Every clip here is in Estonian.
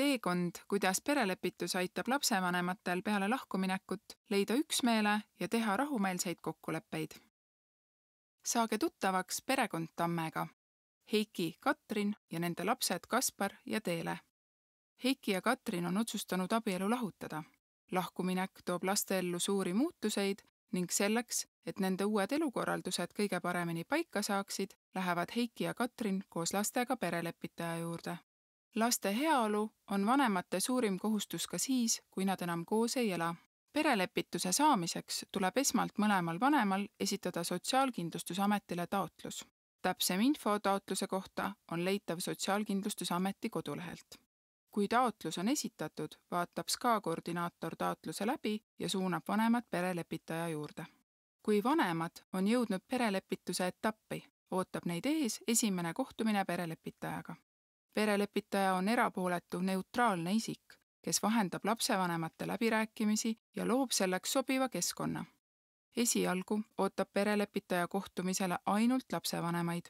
teekond, kuidas perelepitus aitab lapsevanematel peale lahkuminekut leida üksmeele ja teha rahumeelseid kokkuleppeid. saage tuttavaks perekond Tammega. Heiki, Katrin ja nende lapsed Kaspar ja Teele. Heiki ja Katrin on otsustanud abielu lahutada. lahkuminek toob laste ellu suuri muutuseid ning selleks, et nende uued elukorraldused kõige paremini paika saaksid, lähevad Heiki ja Katrin koos lastega perelepitaja juurde laste heaolu on vanemate suurim kohustus ka siis, kui nad enam koos ei ela. perelepituse saamiseks tuleb esmalt mõlemal vanemal esitada Sotsiaalkindlustusametile taotlus. täpsem info taotluse kohta on leitav Sotsiaalkindlustusameti kodulehelt. kui taotlus on esitatud, vaatab SKA koordinaator taotluse läbi ja suunab vanemad perelepitaja juurde. kui vanemad on jõudnud perelepituse etappi, ootab neid ees esimene kohtumine perelepitajaga perelepitaja on erapooletu neutraalne isik, kes vahendab lapsevanemate läbirääkimisi ja loob selleks sobiva keskkonna. esialgu ootab perelepitaja kohtumisele ainult lapsevanemaid.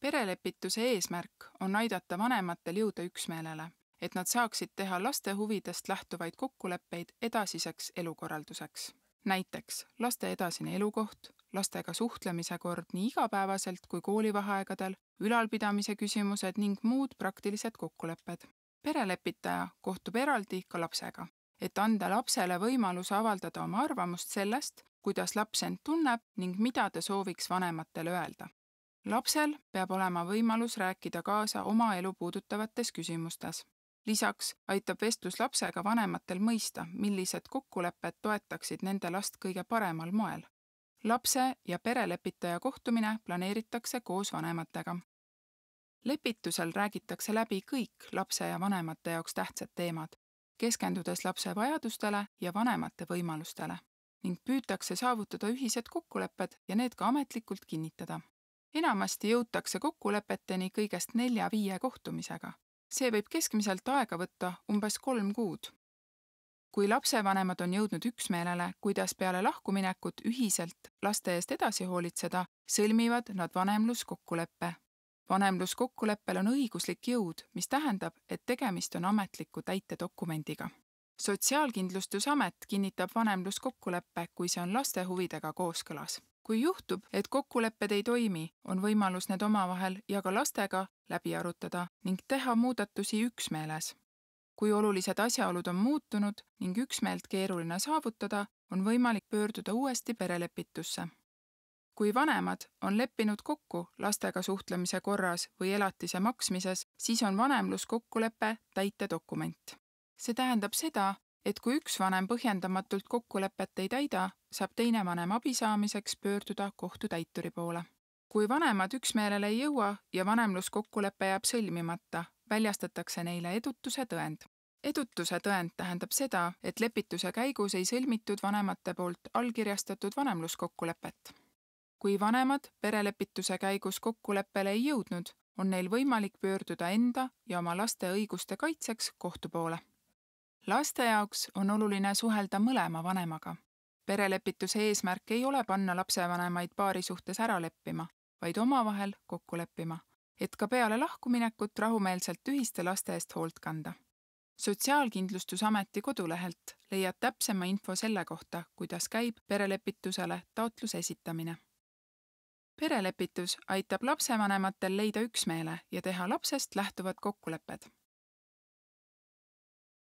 perelepituse eesmärk on aidata vanematel jõuda üksmeelele, et nad saaksid teha laste huvidest lähtuvaid kokkuleppeid edasiseks elukorralduseks näiteks laste edasine elukoht, lastega suhtlemise kord nii igapäevaselt kui koolivaheaegadel, ülalpidamise küsimused ning muud praktilised kokkulepped. perelepitaja kohtub eraldi ka lapsega, et anda lapsele võimalus avaldada oma arvamust sellest, kuidas laps end tunneb ning mida ta sooviks vanematele öelda. lapsel peab olema võimalus rääkida kaasa oma elu puudutavates küsimustes lisaks aitab vestlus lapsega vanematel mõista, millised kokkulepped toetaksid nende last kõige paremal moel lapse ja perelepitaja kohtumine planeeritakse koos vanematega. lepitusel räägitakse läbi kõik lapse ja vanemate jaoks tähtsad teemad, keskendudes lapse vajadustele ja vanemate võimalustele ning püütakse saavutada ühised kokkulepped ja need ka ametlikult kinnitada. enamasti jõutakse kokkulepeteni kõigest nelja-viie kohtumisega. see võib keskmiselt aega võtta umbes kolm kuud kui lapsevanemad on jõudnud üksmeelele, kuidas peale lahkuminekut ühiselt laste eest edasi hoolitseda, sõlmivad nad vanemluskokkuleppe. vanemluskokkuleppel on õiguslik jõud, mis tähendab, et tegemist on ametliku täitedokumendiga. sotsiaalkindlustusamet kinnitab vanemluskokkuleppe, kui see on laste huvidega kooskõlas. kui juhtub, et kokkulepped ei toimi, on võimalus need omavahel ja ka lastega läbi arutada ning teha muudatusi üksmeeles kui olulised asjaolud on muutunud ning üksmeelt keeruline saavutada, on võimalik pöörduda uuesti perelepitusse. kui vanemad on leppinud kokku lastega suhtlemise korras või elatise maksmises, siis on vanemluskokkulepe täitedokument. see tähendab seda, et kui üks vanem põhjendamatult kokkulepet ei täida, saab teine vanem abi saamiseks pöörduda kohtutäituri poole. kui vanemad üksmeelele ei jõua ja vanemluskokkulepe jääb sõlmimata, väljastatakse neile edutuse tõend. edutuse tõend tähendab seda, et lepituse käigus ei sõlmitud vanemate poolt allkirjastatud vanemluskokkulepet. kui vanemad perelepituse käigus kokkuleppele ei jõudnud, on neil võimalik pöörduda enda ja oma laste õiguste kaitseks kohtu poole. laste jaoks on oluline suhelda mõlema vanemaga. perelepituse eesmärk ei ole panna lapsevanemaid paari suhtes ära leppima, vaid omavahel kokku leppima et ka peale lahkuminekut rahumeelselt ühiste laste eest hoolt kanda. sotsiaalkindlustusameti kodulehelt leiad täpsema info selle kohta, kuidas käib perelepitusele taotluse esitamine. perelepitus aitab lapsevanematel leida üksmeele ja teha lapsest lähtuvad kokkulepped